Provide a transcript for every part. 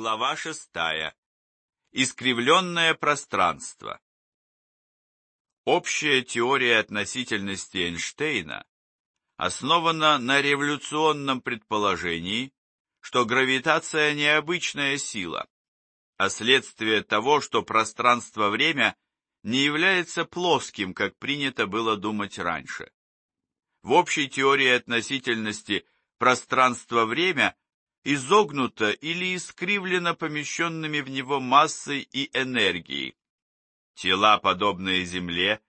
Глава шестая. Искривленное пространство. Общая теория относительности Эйнштейна основана на революционном предположении, что гравитация – необычная сила, а следствие того, что пространство-время не является плоским, как принято было думать раньше. В общей теории относительности пространство-время – изогнуто или искривлено помещенными в него массой и энергией. Тела, подобные Земле,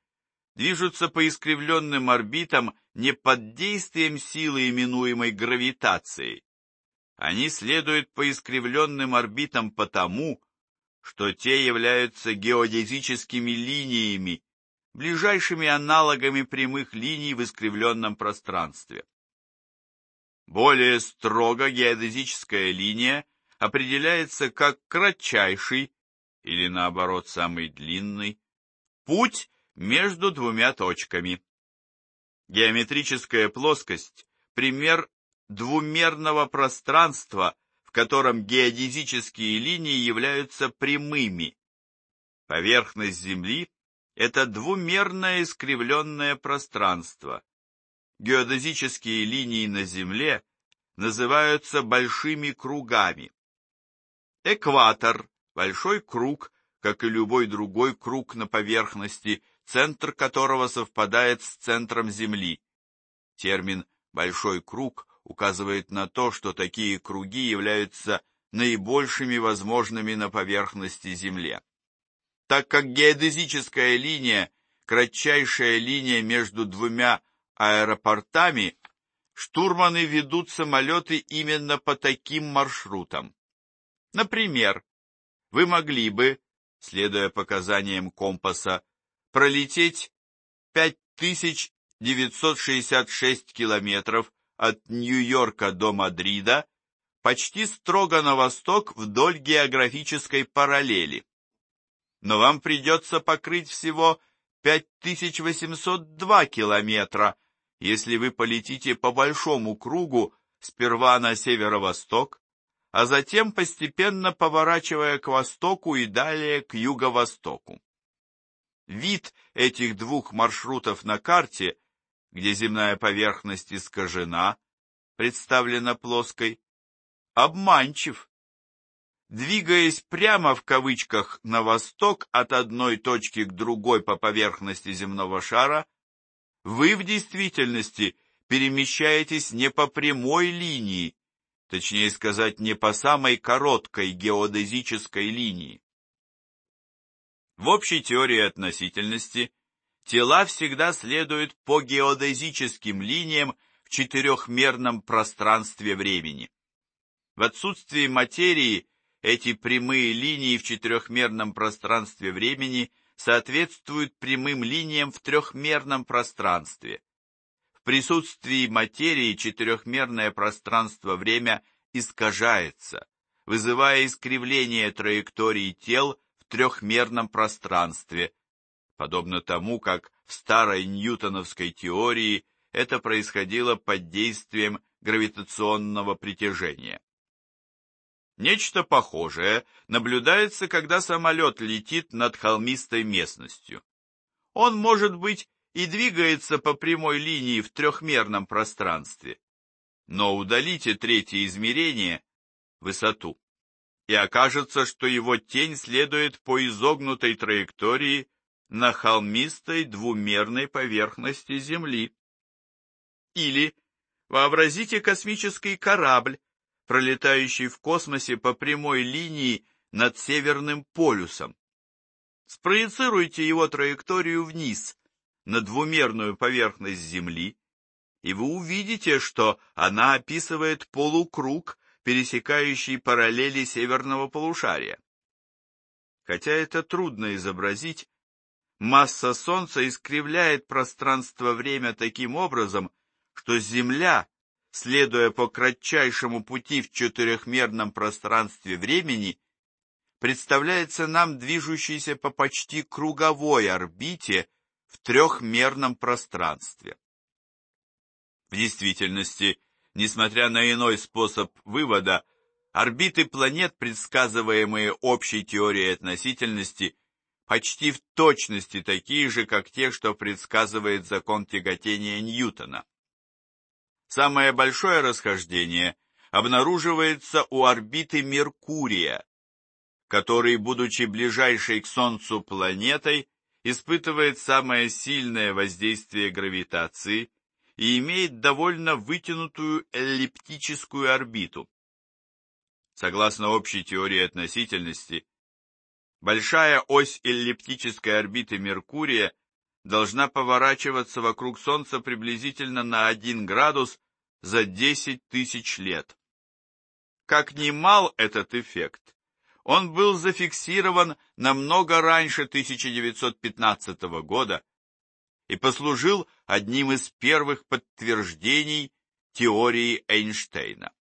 движутся по искривленным орбитам не под действием силы, именуемой гравитацией. Они следуют по искривленным орбитам потому, что те являются геодезическими линиями, ближайшими аналогами прямых линий в искривленном пространстве. Более строго геодезическая линия определяется как кратчайший, или наоборот самый длинный, путь между двумя точками. Геометрическая плоскость – пример двумерного пространства, в котором геодезические линии являются прямыми. Поверхность Земли – это двумерное искривленное пространство, геодезические линии на Земле называются большими кругами. Экватор – большой круг, как и любой другой круг на поверхности, центр которого совпадает с центром Земли. Термин «большой круг» указывает на то, что такие круги являются наибольшими возможными на поверхности Земли. Так как геодезическая линия – кратчайшая линия между двумя аэропортами штурманы ведут самолеты именно по таким маршрутам. Например, вы могли бы, следуя показаниям компаса, пролететь 5966 километров от Нью-Йорка до Мадрида почти строго на восток вдоль географической параллели. Но вам придется покрыть всего 5802 километра если вы полетите по большому кругу сперва на северо-восток, а затем постепенно поворачивая к востоку и далее к юго-востоку. Вид этих двух маршрутов на карте, где земная поверхность искажена, представлена плоской, обманчив. Двигаясь прямо в кавычках на восток от одной точки к другой по поверхности земного шара, вы в действительности перемещаетесь не по прямой линии, точнее сказать, не по самой короткой геодезической линии. В общей теории относительности тела всегда следуют по геодезическим линиям в четырехмерном пространстве времени. В отсутствии материи эти прямые линии в четырехмерном пространстве времени соответствуют прямым линиям в трехмерном пространстве. В присутствии материи четырехмерное пространство-время искажается, вызывая искривление траектории тел в трехмерном пространстве, подобно тому, как в старой ньютоновской теории это происходило под действием гравитационного притяжения. Нечто похожее наблюдается, когда самолет летит над холмистой местностью. Он, может быть, и двигается по прямой линии в трехмерном пространстве. Но удалите третье измерение, высоту, и окажется, что его тень следует по изогнутой траектории на холмистой двумерной поверхности Земли. Или вообразите космический корабль, пролетающий в космосе по прямой линии над Северным полюсом. Спроецируйте его траекторию вниз, на двумерную поверхность Земли, и вы увидите, что она описывает полукруг, пересекающий параллели северного полушария. Хотя это трудно изобразить, масса Солнца искривляет пространство-время таким образом, что Земля следуя по кратчайшему пути в четырехмерном пространстве времени, представляется нам движущейся по почти круговой орбите в трехмерном пространстве. В действительности, несмотря на иной способ вывода, орбиты планет, предсказываемые общей теорией относительности, почти в точности такие же, как те, что предсказывает закон тяготения Ньютона. Самое большое расхождение обнаруживается у орбиты Меркурия, который, будучи ближайшей к Солнцу планетой, испытывает самое сильное воздействие гравитации и имеет довольно вытянутую эллиптическую орбиту. Согласно общей теории относительности, большая ось эллиптической орбиты Меркурия – должна поворачиваться вокруг Солнца приблизительно на один градус за десять тысяч лет. Как немал этот эффект, он был зафиксирован намного раньше 1915 года и послужил одним из первых подтверждений теории Эйнштейна.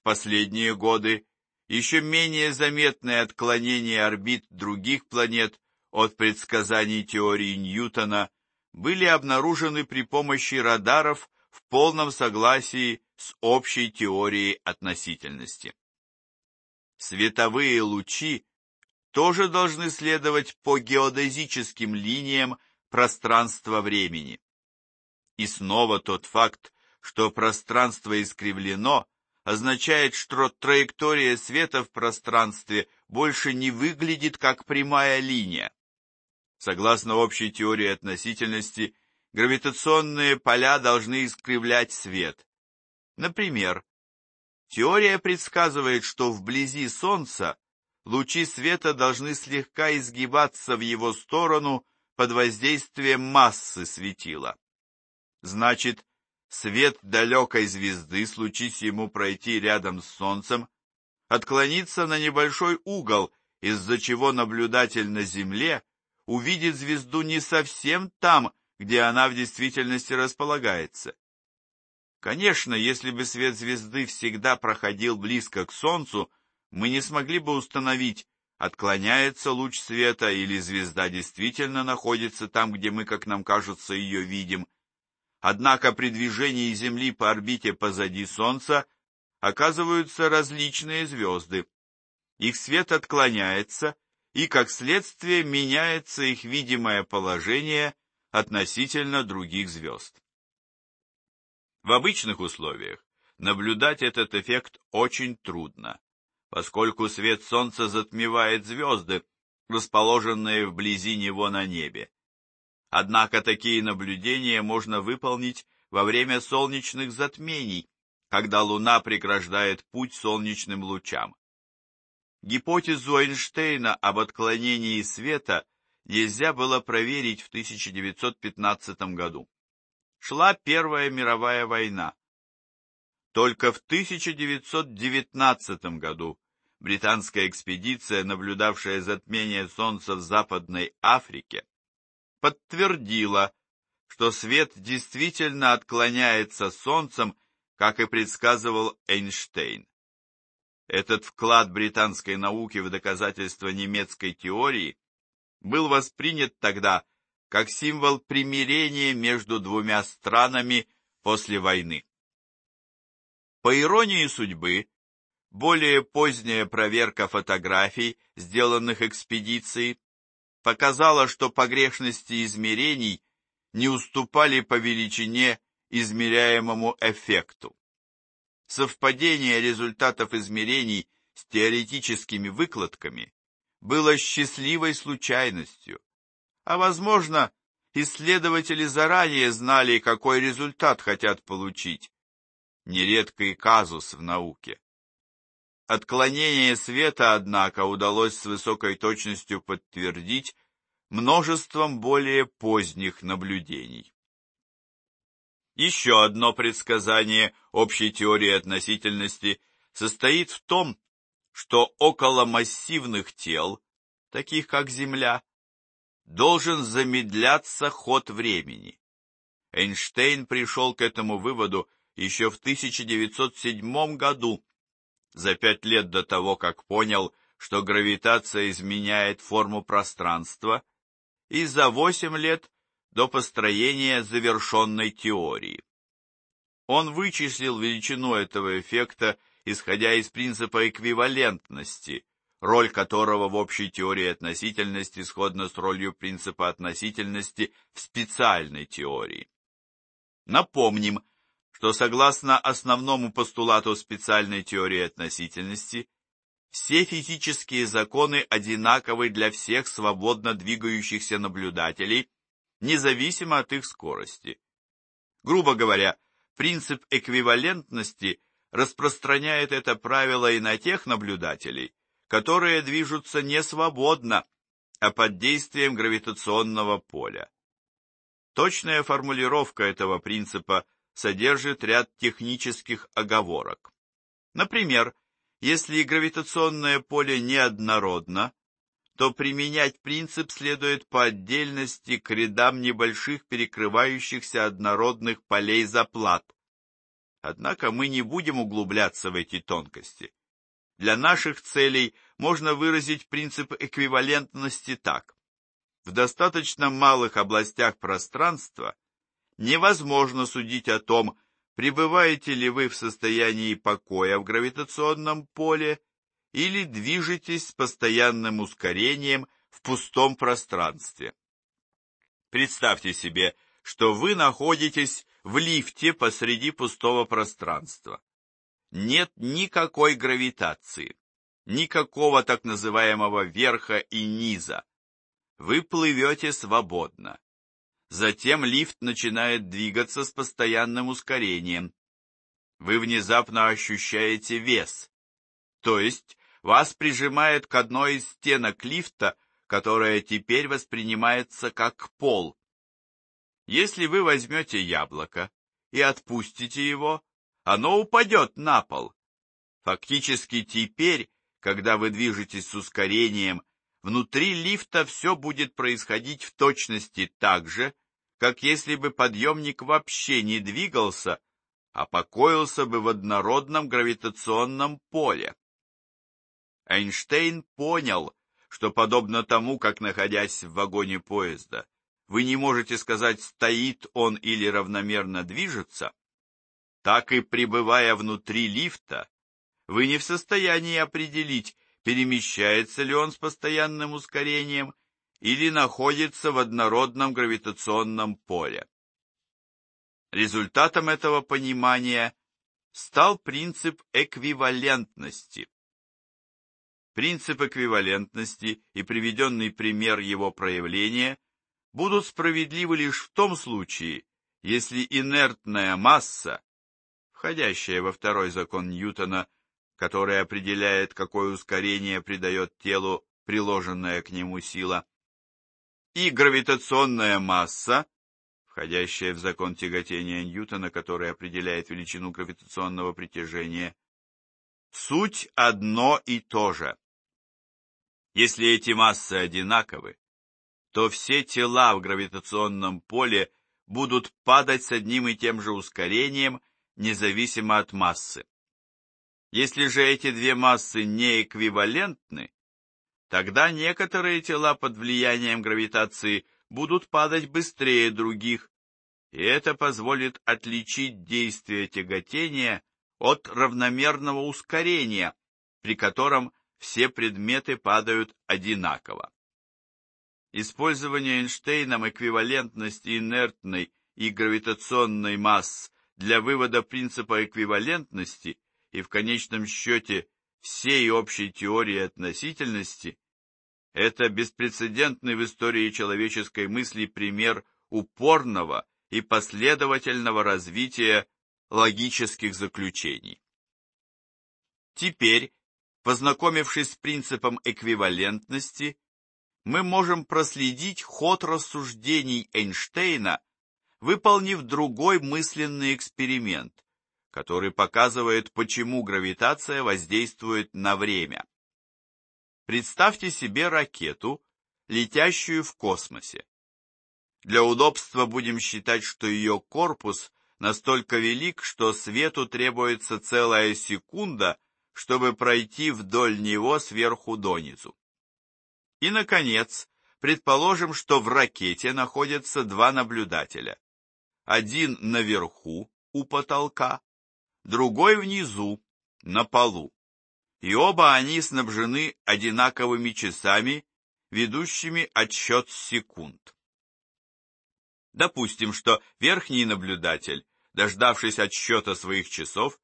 В последние годы еще менее заметные отклонения орбит других планет от предсказаний теории Ньютона были обнаружены при помощи радаров в полном согласии с общей теорией относительности. Световые лучи тоже должны следовать по геодезическим линиям пространства-времени. И снова тот факт, что пространство искривлено, означает, что траектория света в пространстве больше не выглядит как прямая линия. Согласно общей теории относительности, гравитационные поля должны искривлять свет. Например, теория предсказывает, что вблизи Солнца лучи света должны слегка изгибаться в его сторону под воздействием массы светила. Значит, свет далекой звезды, случись ему пройти рядом с Солнцем, отклонится на небольшой угол, из-за чего наблюдатель на Земле увидит звезду не совсем там, где она в действительности располагается. Конечно, если бы свет звезды всегда проходил близко к Солнцу, мы не смогли бы установить, отклоняется луч света или звезда действительно находится там, где мы, как нам кажется, ее видим. Однако при движении Земли по орбите позади Солнца оказываются различные звезды. Их свет отклоняется, и, как следствие, меняется их видимое положение относительно других звезд. В обычных условиях наблюдать этот эффект очень трудно, поскольку свет Солнца затмевает звезды, расположенные вблизи него на небе. Однако такие наблюдения можно выполнить во время солнечных затмений, когда Луна преграждает путь солнечным лучам. Гипотезу Эйнштейна об отклонении света нельзя было проверить в 1915 году. Шла Первая мировая война. Только в 1919 году британская экспедиция, наблюдавшая затмение Солнца в Западной Африке, подтвердила, что свет действительно отклоняется Солнцем, как и предсказывал Эйнштейн. Этот вклад британской науки в доказательство немецкой теории был воспринят тогда как символ примирения между двумя странами после войны. По иронии судьбы, более поздняя проверка фотографий, сделанных экспедицией, показала, что погрешности измерений не уступали по величине измеряемому эффекту совпадение результатов измерений с теоретическими выкладками было счастливой случайностью, а, возможно, исследователи заранее знали, какой результат хотят получить. Нередкий казус в науке. Отклонение света, однако, удалось с высокой точностью подтвердить множеством более поздних наблюдений. Еще одно предсказание общей теории относительности состоит в том, что около массивных тел, таких как Земля, должен замедляться ход времени. Эйнштейн пришел к этому выводу еще в 1907 году, за пять лет до того, как понял, что гравитация изменяет форму пространства, и за восемь лет до построения завершенной теории. Он вычислил величину этого эффекта, исходя из принципа эквивалентности, роль которого в общей теории относительности сходна с ролью принципа относительности в специальной теории. Напомним, что согласно основному постулату специальной теории относительности, все физические законы одинаковы для всех свободно двигающихся наблюдателей – независимо от их скорости. Грубо говоря, принцип эквивалентности распространяет это правило и на тех наблюдателей, которые движутся не свободно, а под действием гравитационного поля. Точная формулировка этого принципа содержит ряд технических оговорок. Например, если гравитационное поле неоднородно, то применять принцип следует по отдельности к рядам небольших перекрывающихся однородных полей заплат. Однако мы не будем углубляться в эти тонкости. Для наших целей можно выразить принцип эквивалентности так. В достаточно малых областях пространства невозможно судить о том, пребываете ли вы в состоянии покоя в гравитационном поле или движетесь с постоянным ускорением в пустом пространстве. Представьте себе, что вы находитесь в лифте посреди пустого пространства. Нет никакой гравитации, никакого так называемого верха и низа. Вы плывете свободно. Затем лифт начинает двигаться с постоянным ускорением. Вы внезапно ощущаете вес, то есть вас прижимает к одной из стенок лифта, которая теперь воспринимается как пол. Если вы возьмете яблоко и отпустите его, оно упадет на пол. Фактически теперь, когда вы движетесь с ускорением, внутри лифта все будет происходить в точности так же, как если бы подъемник вообще не двигался, а покоился бы в однородном гравитационном поле. Эйнштейн понял, что подобно тому, как находясь в вагоне поезда, вы не можете сказать, стоит он или равномерно движется, так и пребывая внутри лифта, вы не в состоянии определить, перемещается ли он с постоянным ускорением или находится в однородном гравитационном поле. Результатом этого понимания стал принцип эквивалентности, Принцип эквивалентности и приведенный пример его проявления будут справедливы лишь в том случае, если инертная масса, входящая во второй закон Ньютона, который определяет, какое ускорение придает телу приложенная к нему сила, и гравитационная масса, входящая в закон тяготения Ньютона, который определяет величину гравитационного притяжения, суть одно и то же. Если эти массы одинаковы, то все тела в гравитационном поле будут падать с одним и тем же ускорением, независимо от массы. Если же эти две массы не эквивалентны, тогда некоторые тела под влиянием гравитации будут падать быстрее других, и это позволит отличить действие тяготения от равномерного ускорения, при котором все предметы падают одинаково. Использование Эйнштейном эквивалентности инертной и гравитационной масс для вывода принципа эквивалентности и в конечном счете всей общей теории относительности – это беспрецедентный в истории человеческой мысли пример упорного и последовательного развития логических заключений. Теперь Познакомившись с принципом эквивалентности, мы можем проследить ход рассуждений Эйнштейна, выполнив другой мысленный эксперимент, который показывает, почему гравитация воздействует на время. Представьте себе ракету, летящую в космосе. Для удобства будем считать, что ее корпус настолько велик, что свету требуется целая секунда – чтобы пройти вдоль него сверху донизу. И, наконец, предположим, что в ракете находятся два наблюдателя. Один наверху, у потолка, другой внизу, на полу. И оба они снабжены одинаковыми часами, ведущими отсчет секунд. Допустим, что верхний наблюдатель, дождавшись отсчета своих часов,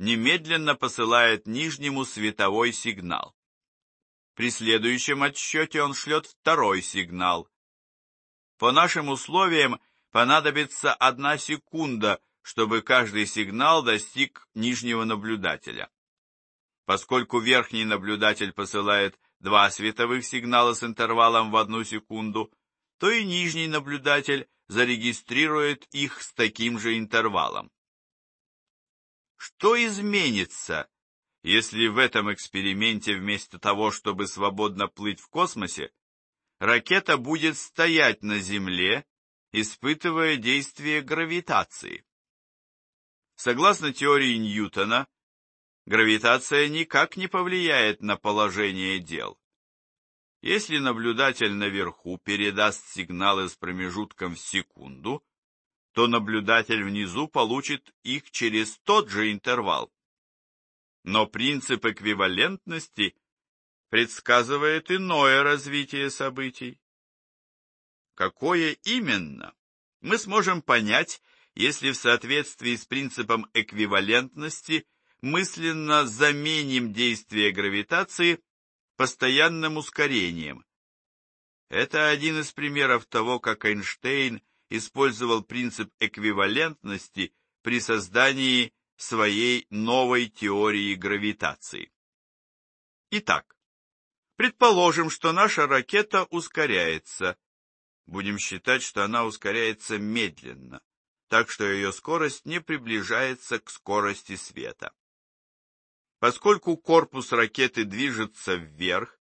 немедленно посылает нижнему световой сигнал. При следующем отсчете он шлет второй сигнал. По нашим условиям понадобится одна секунда, чтобы каждый сигнал достиг нижнего наблюдателя. Поскольку верхний наблюдатель посылает два световых сигнала с интервалом в одну секунду, то и нижний наблюдатель зарегистрирует их с таким же интервалом. Что изменится, если в этом эксперименте вместо того, чтобы свободно плыть в космосе, ракета будет стоять на Земле, испытывая действие гравитации? Согласно теории Ньютона, гравитация никак не повлияет на положение дел. Если наблюдатель наверху передаст сигналы с промежутком в секунду, то наблюдатель внизу получит их через тот же интервал. Но принцип эквивалентности предсказывает иное развитие событий. Какое именно, мы сможем понять, если в соответствии с принципом эквивалентности мысленно заменим действие гравитации постоянным ускорением. Это один из примеров того, как Эйнштейн использовал принцип эквивалентности при создании своей новой теории гравитации. Итак, предположим, что наша ракета ускоряется. Будем считать, что она ускоряется медленно, так что ее скорость не приближается к скорости света. Поскольку корпус ракеты движется вверх,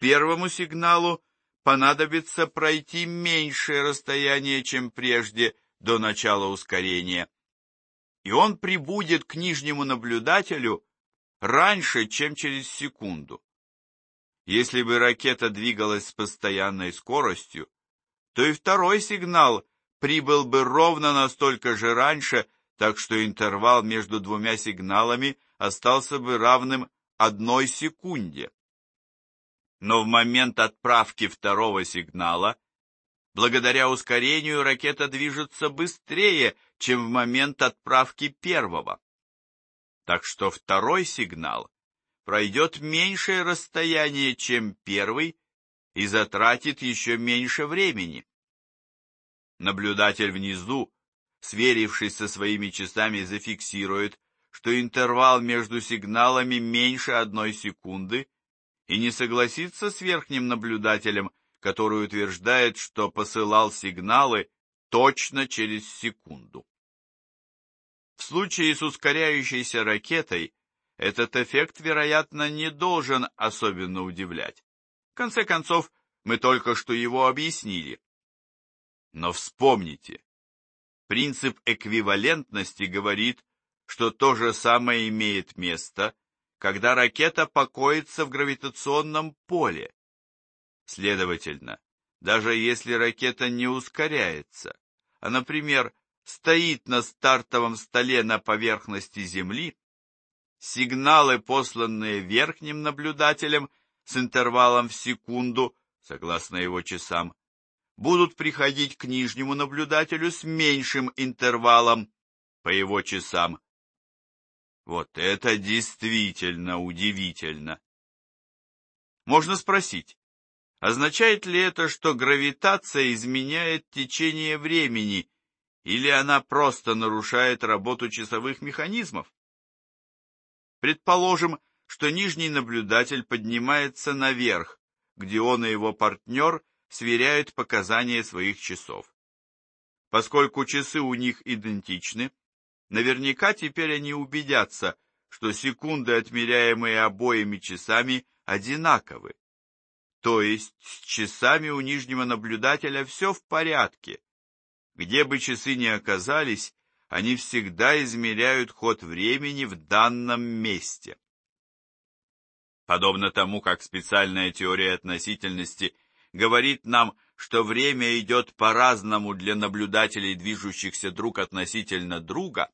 первому сигналу понадобится пройти меньшее расстояние, чем прежде, до начала ускорения. И он прибудет к нижнему наблюдателю раньше, чем через секунду. Если бы ракета двигалась с постоянной скоростью, то и второй сигнал прибыл бы ровно настолько же раньше, так что интервал между двумя сигналами остался бы равным одной секунде но в момент отправки второго сигнала, благодаря ускорению, ракета движется быстрее, чем в момент отправки первого. Так что второй сигнал пройдет меньшее расстояние, чем первый, и затратит еще меньше времени. Наблюдатель внизу, сверившись со своими часами, зафиксирует, что интервал между сигналами меньше одной секунды – и не согласится с верхним наблюдателем, который утверждает, что посылал сигналы точно через секунду. В случае с ускоряющейся ракетой этот эффект, вероятно, не должен особенно удивлять. В конце концов, мы только что его объяснили. Но вспомните, принцип эквивалентности говорит, что то же самое имеет место когда ракета покоится в гравитационном поле. Следовательно, даже если ракета не ускоряется, а, например, стоит на стартовом столе на поверхности Земли, сигналы, посланные верхним наблюдателем с интервалом в секунду, согласно его часам, будут приходить к нижнему наблюдателю с меньшим интервалом по его часам, вот это действительно удивительно. Можно спросить, означает ли это, что гравитация изменяет течение времени, или она просто нарушает работу часовых механизмов? Предположим, что нижний наблюдатель поднимается наверх, где он и его партнер сверяют показания своих часов. Поскольку часы у них идентичны, Наверняка теперь они убедятся, что секунды, отмеряемые обоими часами, одинаковы. То есть с часами у нижнего наблюдателя все в порядке. Где бы часы ни оказались, они всегда измеряют ход времени в данном месте. Подобно тому, как специальная теория относительности говорит нам, что время идет по-разному для наблюдателей, движущихся друг относительно друга,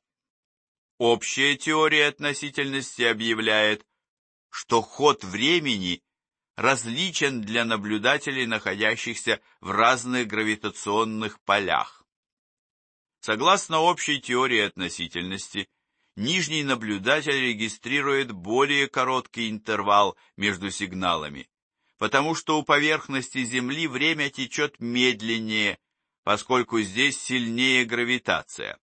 Общая теория относительности объявляет, что ход времени различен для наблюдателей, находящихся в разных гравитационных полях. Согласно общей теории относительности, нижний наблюдатель регистрирует более короткий интервал между сигналами, потому что у поверхности Земли время течет медленнее, поскольку здесь сильнее гравитация.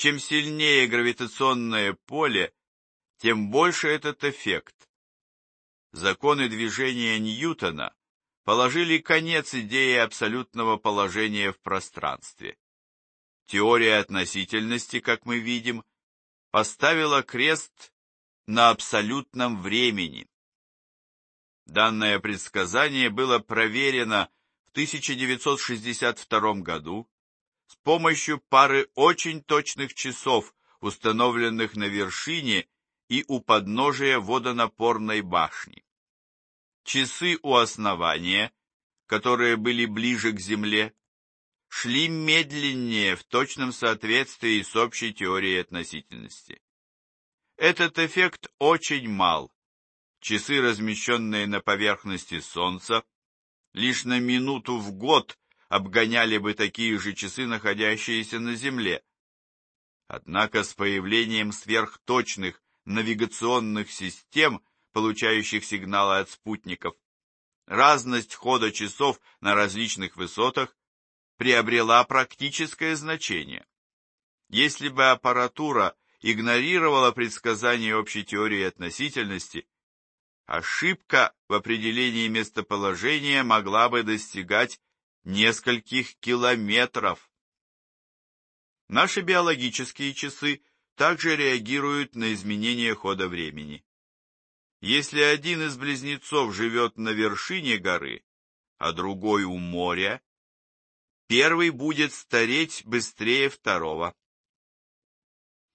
Чем сильнее гравитационное поле, тем больше этот эффект. Законы движения Ньютона положили конец идее абсолютного положения в пространстве. Теория относительности, как мы видим, поставила крест на абсолютном времени. Данное предсказание было проверено в 1962 году с помощью пары очень точных часов, установленных на вершине и у подножия водонапорной башни. Часы у основания, которые были ближе к земле, шли медленнее в точном соответствии с общей теорией относительности. Этот эффект очень мал. Часы, размещенные на поверхности Солнца, лишь на минуту в год обгоняли бы такие же часы, находящиеся на Земле. Однако с появлением сверхточных навигационных систем, получающих сигналы от спутников, разность хода часов на различных высотах приобрела практическое значение. Если бы аппаратура игнорировала предсказания общей теории относительности, ошибка в определении местоположения могла бы достигать нескольких километров. Наши биологические часы также реагируют на изменение хода времени. Если один из близнецов живет на вершине горы, а другой у моря, первый будет стареть быстрее второго.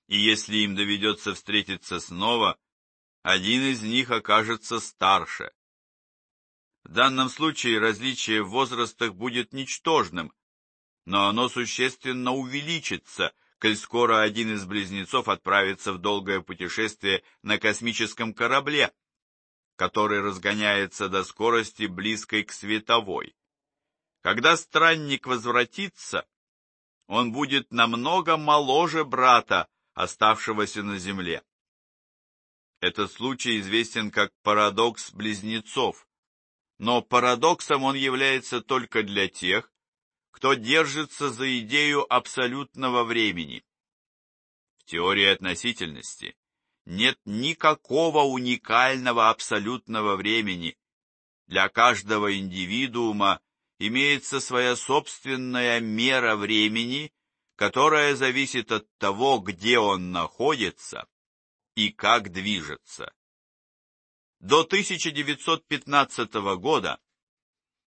И если им доведется встретиться снова, один из них окажется старше. В данном случае различие в возрастах будет ничтожным, но оно существенно увеличится, коль скоро один из близнецов отправится в долгое путешествие на космическом корабле, который разгоняется до скорости, близкой к световой. Когда странник возвратится, он будет намного моложе брата, оставшегося на земле. Этот случай известен как парадокс близнецов но парадоксом он является только для тех, кто держится за идею абсолютного времени. В теории относительности нет никакого уникального абсолютного времени. Для каждого индивидуума имеется своя собственная мера времени, которая зависит от того, где он находится и как движется. До 1915 года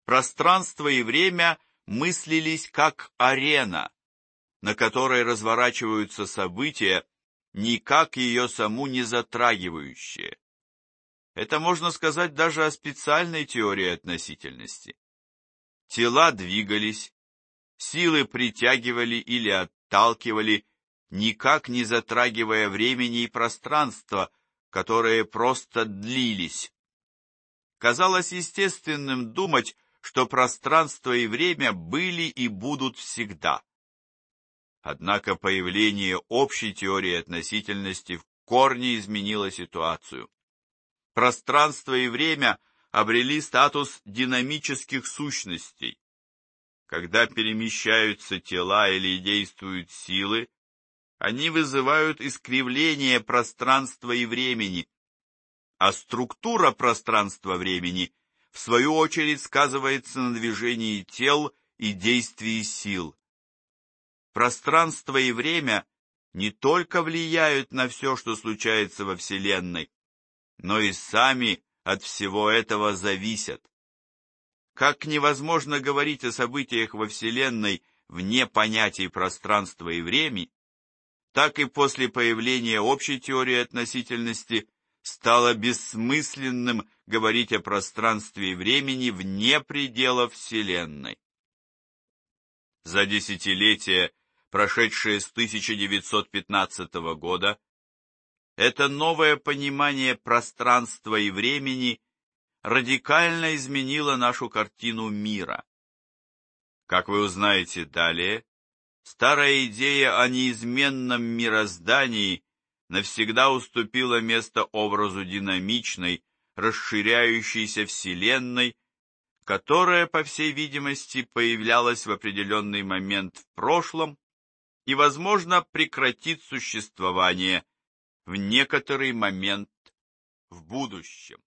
пространство и время мыслились как арена, на которой разворачиваются события, никак ее саму не затрагивающие. Это можно сказать даже о специальной теории относительности. Тела двигались, силы притягивали или отталкивали, никак не затрагивая времени и пространства, которые просто длились. Казалось естественным думать, что пространство и время были и будут всегда. Однако появление общей теории относительности в корне изменило ситуацию. Пространство и время обрели статус динамических сущностей. Когда перемещаются тела или действуют силы, они вызывают искривление пространства и времени, а структура пространства-времени в свою очередь сказывается на движении тел и действии сил. Пространство и время не только влияют на все, что случается во Вселенной, но и сами от всего этого зависят. Как невозможно говорить о событиях во Вселенной вне понятий пространства и времени, так и после появления общей теории относительности стало бессмысленным говорить о пространстве и времени вне пределов Вселенной. За десятилетия, прошедшие с 1915 года, это новое понимание пространства и времени радикально изменило нашу картину мира. Как вы узнаете далее, старая идея о неизменном мироздании навсегда уступила место образу динамичной, расширяющейся Вселенной, которая, по всей видимости, появлялась в определенный момент в прошлом и, возможно, прекратит существование в некоторый момент в будущем.